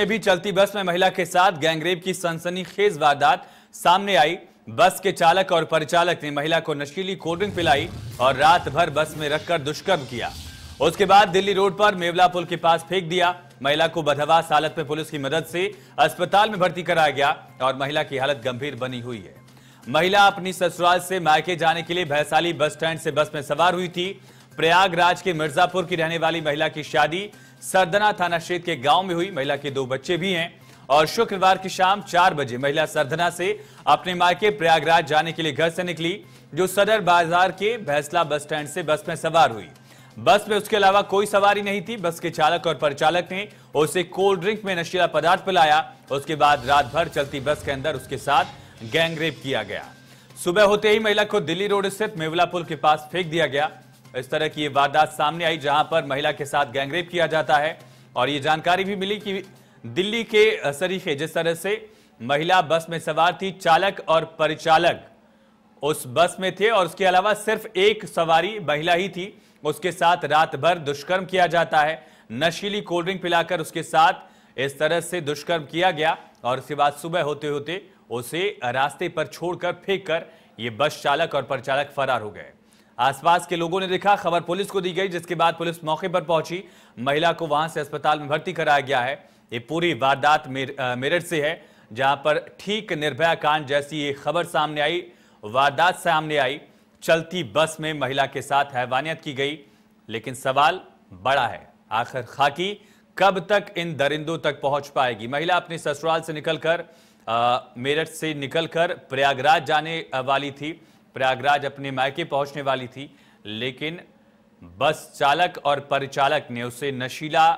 में भी चलती बस में महिला के साथ गैंगरेप की सनसनीखेज वारदात सामने आई बस के चालक और परिचालक ने महिला को नशीली कोल्ड ड्रिंक पिलाई और रात भर बस में रखकर दुष्कर्म किया उसके बाद दिल्ली रोड पर मेवला पुल के पास फेंक दिया महिला को बदहवास हालत में पुलिस की मदद से अस्पताल में भर्ती कराया गया और महिला की हालत गंभीर बनी हुई है महिला अपनी ससुराल से मायके जाने के लिए भैसाली बस स्टैंड से बस में सवार हुई थी प्रयागराज के मिर्जापुर की रहने वाली महिला की शादी सरदना थाना क्षेत्र के गांव में हुई महिला के दो बच्चे भी हैं और शुक्रवार की शाम चार बजे महिला सरधना से अपने मायके प्रयागराज जाने के लिए घर से निकली जो सदर बाजार के भैसला बस स्टैंड से बस में सवार हुई बस में उसके अलावा कोई सवारी नहीं थी बस के चालक और परिचालक ने उसे कोल्ड ड्रिंक में नशीला पदार्थ पिलाया उसके बाद रात भर चलती बस के अंदर उसके साथ गैंगरेप किया गया सुबह होते ही महिला को दिल्ली रोड स्थित मेवला पुल के पास फेंक दिया गया इस तरह की ये वारदात सामने आई जहां पर महिला के साथ गैंगरेप किया जाता है और ये जानकारी भी मिली कि दिल्ली के सरीफे जिस तरह से महिला बस में सवार थी चालक और परिचालक उस बस में थे और उसके अलावा सिर्फ एक सवारी महिला ही थी उसके साथ रात भर दुष्कर्म किया जाता है नशीली कोल्ड ड्रिंक पिलाकर उसके साथ इस तरह से दुष्कर्म किया गया और उसके बाद सुबह होते होते उसे रास्ते पर छोड़कर फेंक कर ये बस चालक और परिचालक फरार हो गए आसपास के लोगों ने देखा खबर पुलिस को दी गई जिसके बाद पुलिस मौके पर पहुंची महिला को वहां से अस्पताल में भर्ती कराया गया है ये पूरी वारदात मेरठ से है जहां पर ठीक निर्भया कांड जैसी ये खबर सामने आई वारदात सामने आई चलती बस में महिला के साथ हैवानियत की गई लेकिन सवाल बड़ा है आखिर खाकी कब तक इन दरिंदों तक पहुंच पाएगी महिला अपने ससुराल से निकलकर मेरठ से निकलकर प्रयागराज जाने वाली थी प्रयागराज अपने मायके पहुंचने वाली थी लेकिन बस चालक और परिचालक ने उसे नशीला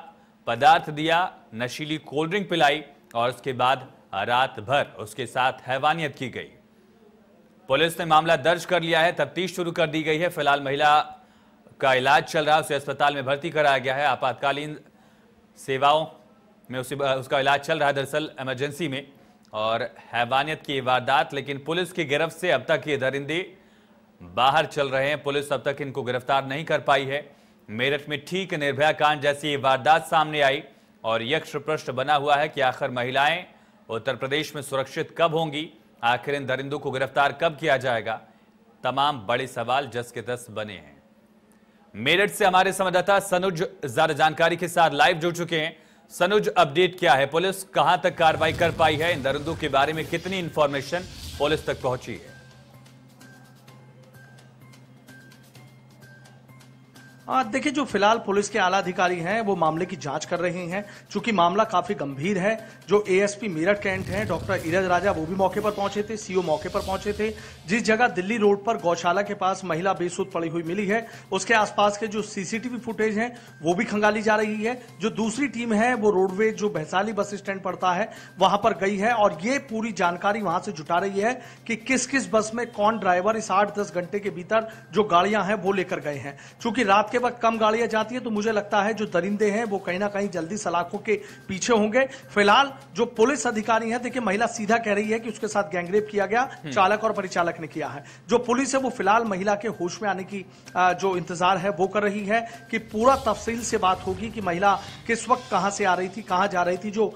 पदार्थ दिया नशीली कोल्ड ड्रिंक पिलाई और उसके बाद रात भर उसके साथ हैवानियत की गई पुलिस ने मामला दर्ज कर लिया है तफ्तीश शुरू कर दी गई है फिलहाल महिला का इलाज चल रहा है उसे अस्पताल में भर्ती कराया गया है आपातकालीन सेवाओं में उसे उसका इलाज चल रहा है दरअसल इमरजेंसी में और हैवानियत की वारदात लेकिन पुलिस की गिरफ्त से अब तक ये दरिंदे बाहर चल रहे हैं पुलिस अब तक इनको गिरफ्तार नहीं कर पाई है मेरठ में ठीक निर्भया कांड जैसी वारदात सामने आई और यक्ष प्रश्न बना हुआ है कि आखिर महिलाएं उत्तर प्रदेश में सुरक्षित कब होंगी आखिर इन दरिंदों को गिरफ्तार कब किया जाएगा तमाम बड़े सवाल जस के दस बने हैं मेरठ से हमारे संवाददाता सनुज ज्यादा जानकारी के साथ लाइव जुड़ चुके हैं सनुज अपडेट क्या है पुलिस कहां तक कार्रवाई कर पाई है इन दरिंदों के बारे में कितनी इंफॉर्मेशन पुलिस तक पहुंची है हाँ, देखिए जो फिलहाल पुलिस के आला अधिकारी हैं वो मामले की जांच कर रहे हैं चूंकि मामला काफी गंभीर है जो एएसपी मेरठ कैंट हैं डॉक्टर इरज राजा वो भी मौके पर पहुंचे थे सीओ e मौके पर पहुंचे थे जिस जगह दिल्ली रोड पर गौशाला के पास महिला बेसुध पड़ी हुई मिली है उसके आसपास के जो सीसीटीवी फुटेज है वो भी खंगाली जा रही है जो दूसरी टीम है वो रोडवेज जो भैसाली बस स्टैंड पड़ता है वहां पर गई है और ये पूरी जानकारी वहां से जुटा रही है कि किस किस बस में कौन ड्राइवर इस आठ दस घंटे के भीतर जो गाड़ियां हैं वो लेकर गए हैं चूंकि रात के वक्त कम गाड़ियां जाती है तो मुझे लगता है जो दरिंदे हैं वो कहीं ना कहीं जल्दी सलाखों के पीछे होंगे फिलहाल जो पुलिस अधिकारी है देखिए महिला सीधा कह रही है कि उसके साथ गैंगरेप किया गया हम्म। चालक और परिचालक ने किया है जो पुलिस है वो फिलहाल महिला के होश में आने की जो इंतजार है वो कर रही है कि पूरा तफसील से बात होगी कि महिला किस वक्त कहां से आ रही थी कहां जा रही थी जो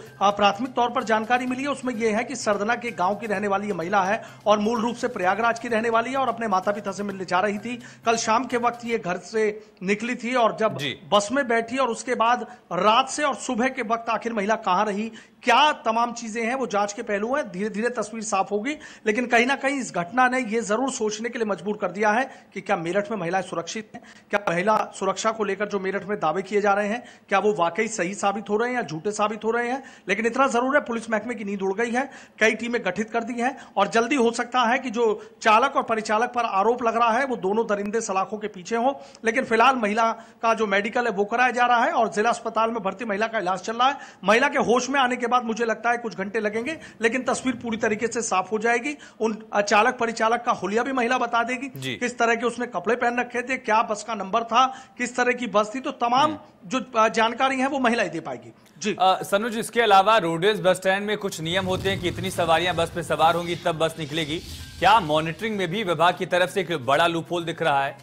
प्राथमिक तौर पर जानकारी मिली है उसमें यह है कि सरदना के गांव की रहने वाली महिला है और मूल रूप से प्रयागराज की रहने वाली है और अपने माता पिता से मिलने जा रही थी कल शाम के वक्त ये घर से निकली थी और जब बस में बैठी और उसके बाद रात से और सुबह के वक्त आखिर महिला कहां रही क्या तमाम चीजें हैं वो जांच के पहलू हैं धीरे धीरे तस्वीर साफ होगी लेकिन कहीं ना कहीं इस घटना ने ये जरूर सोचने के लिए मजबूर कर दिया है कि क्या मेरठ में महिलाएं सुरक्षित हैं क्या महिला सुरक्षा को लेकर जो मेरठ में दावे किए जा रहे हैं क्या वो वाकई सही साबित हो रहे हैं या झूठे साबित हो रहे हैं लेकिन इतना जरूर है पुलिस महकमे की नींद उड़ गई है कई टीमें गठित कर दी है और जल्दी हो सकता है कि जो चालक और परिचालक पर आरोप लग रहा है वो दोनों दरिंदे सलाखों के पीछे हो लेकिन फिलहाल महिला का जो मेडिकल है वो कराया जा रहा है और जिला अस्पताल में भर्ती महिला का इलाज चल रहा है महिला के होश में आने के बाद मुझे लगता है कुछ घंटे लगेंगे लेकिन तस्वीर पूरी तरीके से साफ हो जाएगी उन चालक परिचालक का होलिया भी महिला बता देगी किस तरह के उसने कपड़े पहन रखे थे क्या बस का नंबर था किस तरह की बस थी तो तमाम हम्म। जो जानकारी है वो महिला ही दे पाएगी जी सनु जी इसके अलावा रोडवेज बस स्टैंड में कुछ नियम होते हैं कि इतनी सवारियां बस पे सवार होंगी तब बस निकलेगी क्या मॉनिटरिंग में भी विभाग की तरफ से एक बड़ा लूपोल दिख रहा है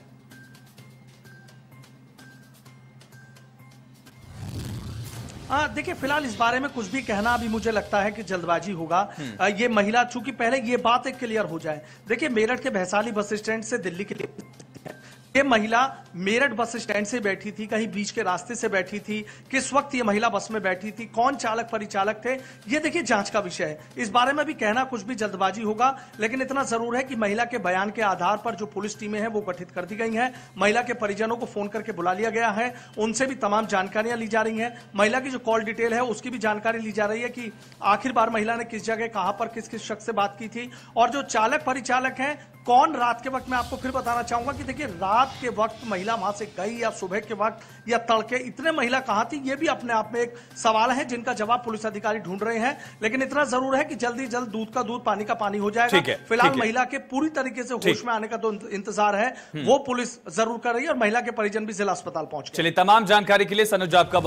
हाँ, देखिए फिलहाल इस बारे में कुछ भी कहना अभी मुझे लगता है कि जल्दबाजी होगा आ, हम्म। ये महिला चूंकि पहले ये बात एक क्लियर हो जाए देखिए मेरठ के भैसाली बस स्टैंड से दिल्ली के लिए ये महिला मेरठ बस स्टैंड से बैठी थी कहीं बीच के रास्ते से बैठी थी किस वक्त ये महिला बस में बैठी थी कौन चालक परिचालक थे ये देखिए जांच का विषय है इस बारे में भी कहना कुछ भी जल्दबाजी होगा लेकिन इतना जरूर है कि महिला के बयान के आधार पर जो पुलिस टीमें हैं वो गठित कर दी गई हैं महिला के परिजनों को फोन करके बुला लिया गया है उनसे भी तमाम जानकारियां ली जा रही है महिला की जो कॉल डिटेल है उसकी भी जानकारी ली जा रही है कि आखिर बार महिला ने किस जगह कहां पर किस किस शख्स से बात की थी और जो चालक परिचालक है कौन रात के वक्त मैं आपको फिर बताना चाहूंगा कि देखिए रात के वक्त महिला वहां से गई या सुबह के वक्त या तड़के इतने महिला कहां थी ये भी अपने आप में एक सवाल है जिनका जवाब पुलिस अधिकारी ढूंढ रहे हैं लेकिन इतना जरूर है कि जल्दी जल्द दूध का दूध पानी का पानी हो जाएगा फिलहाल महिला के पूरी तरीके से होश में आने का तो इंतजार है हम्म। वो पुलिस जरूर कर रही है और महिला के परिजन भी जिला अस्पताल पहुंच चलिए तमाम जानकारी के लिए सनुज आपका